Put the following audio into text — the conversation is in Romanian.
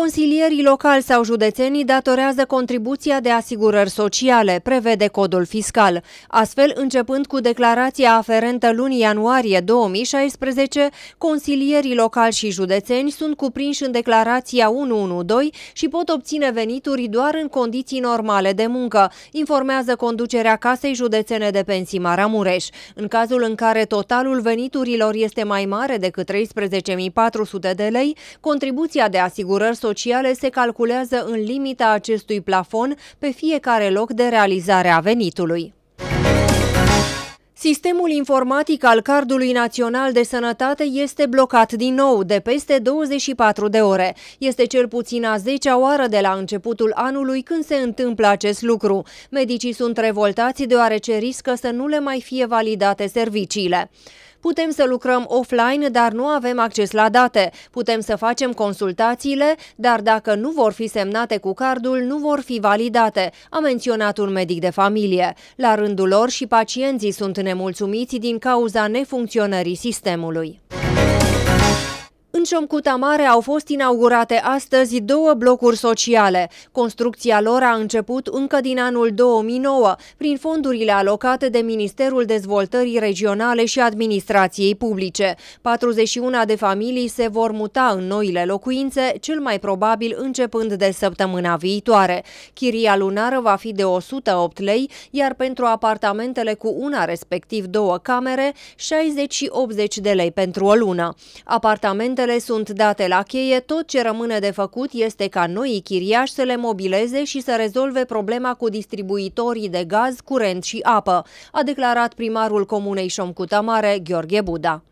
Consilierii locali sau județenii datorează contribuția de asigurări sociale, prevede codul fiscal. Astfel, începând cu declarația aferentă lunii ianuarie 2016, consilierii locali și județeni sunt cuprinși în declarația 112 și pot obține venituri doar în condiții normale de muncă, informează conducerea Casei Județene de Pensii Maramureș. În cazul în care totalul veniturilor este mai mare decât 13.400 de lei, contribuția de asigurări sociale se calculează în limita acestui plafon pe fiecare loc de realizare a venitului. Sistemul informatic al Cardului Național de Sănătate este blocat din nou de peste 24 de ore. Este cel puțin a 10-a oară de la începutul anului când se întâmplă acest lucru. Medicii sunt revoltați deoarece riscă să nu le mai fie validate serviciile. Putem să lucrăm offline, dar nu avem acces la date. Putem să facem consultațiile, dar dacă nu vor fi semnate cu cardul, nu vor fi validate, a menționat un medic de familie. La rândul lor și pacienții sunt nemulțumiți din cauza nefuncționării sistemului. În cu Mare au fost inaugurate astăzi două blocuri sociale. Construcția lor a început încă din anul 2009, prin fondurile alocate de Ministerul Dezvoltării Regionale și Administrației Publice. 41 de familii se vor muta în noile locuințe, cel mai probabil începând de săptămâna viitoare. Chiria lunară va fi de 108 lei, iar pentru apartamentele cu una, respectiv două camere, 60 și 80 de lei pentru o lună. Apartamentele Prețurile sunt date la cheie, tot ce rămâne de făcut este ca noi chiriași să le mobileze și să rezolve problema cu distribuitorii de gaz, curent și apă, a declarat primarul comunei Șomcuta Mare, Gheorghe Buda.